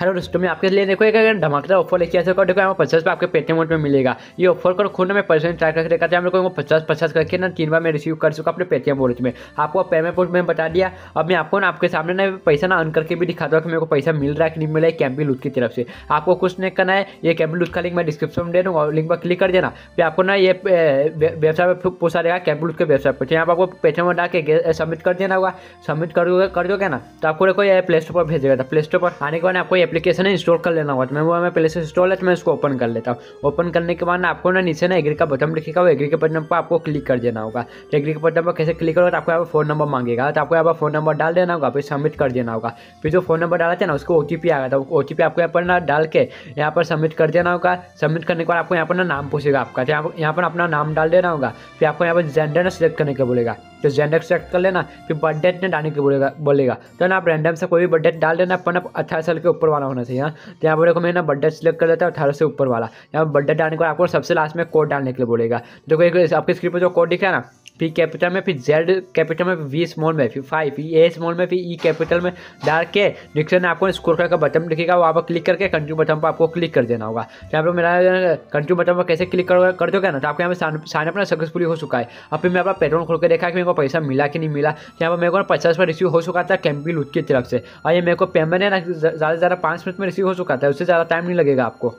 Hello दोस्तों में आपके लिए देखो एक धमाकेदार ऑफर लेके आया था देखो हमें पचास पे आपके पेटीएम में मिलेगा ये ऑफर कर खुद में परसेंट ट्राई करके देखा था हम लोग को पचास पचास करके ना तीन बार मैं रिसीव कर चुका अपने पेटीएम वॉलेट में आपको पेमेंट पोर्ट में बता दिया अब मैं आपको ना आपके सामने ना पैसा ना अन करके भी दिखाता हूँ कि मेरे को पैसा मिल रहा है कि नहीं मिला है कैम्पी लूट की तरफ से आपको कुछ नहीं करना है ये कैम्पी लूट का लिंक मैं डिस्क्रिप्शन में दे दूँगा और लिंक पर क्लिक कर देना फिर आपको ना ये वेबसाइट पर पूछा देगा कैम्पी लूट के वेबसाइट पर तो यहाँ पर आपको पेटीएम में के सबमिट कर देना होगा सबमिट कर दोगे ना तो आपको देखो ये प्ले स्टोर पर भेजेगा प्ले तो स्टोर पर आने के बाद आपको एप्लीकेशन है इंस्टॉल कर लेना होगा तो मैं वो मैं पहले से इंस्टॉल है तो मैं इसको ओपन कर लेता हूँ ओपन करने के बाद ना आपको ना नीचे ना एग्री का बटन लिखेगा वो एग्री के बटन पर आपको क्लिक कर देना होगा तो एग्री के बटन पर कैसे क्लिक करोगे तो आपको यहाँ पर फोन नंबर मांगेगा तो आपको यहाँ पर फोन नंबर डाल देना होगा फिर सबमिट कर देना होगा फिर जो फोन नंबर डाला था ना उसको ओ टी आ गया था ओ टी आपको यहाँ पर ना डाल के यहाँ पर सबमिट कर देना होगा सबमिट करने के बाद आपको यहाँ पर ना नाम पूछेगा आपका तो यहाँ पर अपना नाम डाल देना होगा फिर आपको यहाँ पर जेंडर ना सिलेक्ट करने के बोलेगा तो जेंडर सेलेक्ट कर लेना फिर बर्थ डेट ने डालने के बोलेगा बोलेगा तो ना आप रैंडम से कोई भी बर्थडेट डाल देना अपन आप अठारह साल के ऊपर वाला होना चाहिए हाँ। तो यहाँ पर देखो मैं ना सेलेक्ट कर लेता हूँ अठारह से ऊपर वाला यहाँ पर डेट डालने के बाद आपको सबसे लास्ट में कोड डालने के लिए बोलेगा देखो एक आपकी स्क्रीन पर जो कोड दिखा है ना फिर कैपिटल में फिर जेड कैपिटल में वी स्मॉल में फिर फाइव ए स्मॉल में फिर ई कैपिटल e में डाल के डिक्शन में आपको स्कोर का बटन दिखेगा वहाँ पर क्लिक करके कंट्री बटन पर आपको क्लिक कर देना होगा तो आप लोग मेरा कंट्री बटन पर कैसे क्लिक कर, दोगे ना तो आपके यहाँ पर साइन अपना सक्सेसफुली हो चुका है अब फिर मैं अपना पेट्रोल खोल के देखा कि मेरे को पैसा मिला कि नहीं मिला तो यहाँ पर मेरे को पचास पर रिसीव हो चुका था कैंपी लूट की तरफ से और ये मेरे को पेमेंट है ना ज़्यादा से ज़्यादा पाँच मिनट में रिसीव हो चुका था उससे ज़्यादा टाइम नहीं लगेगा आपको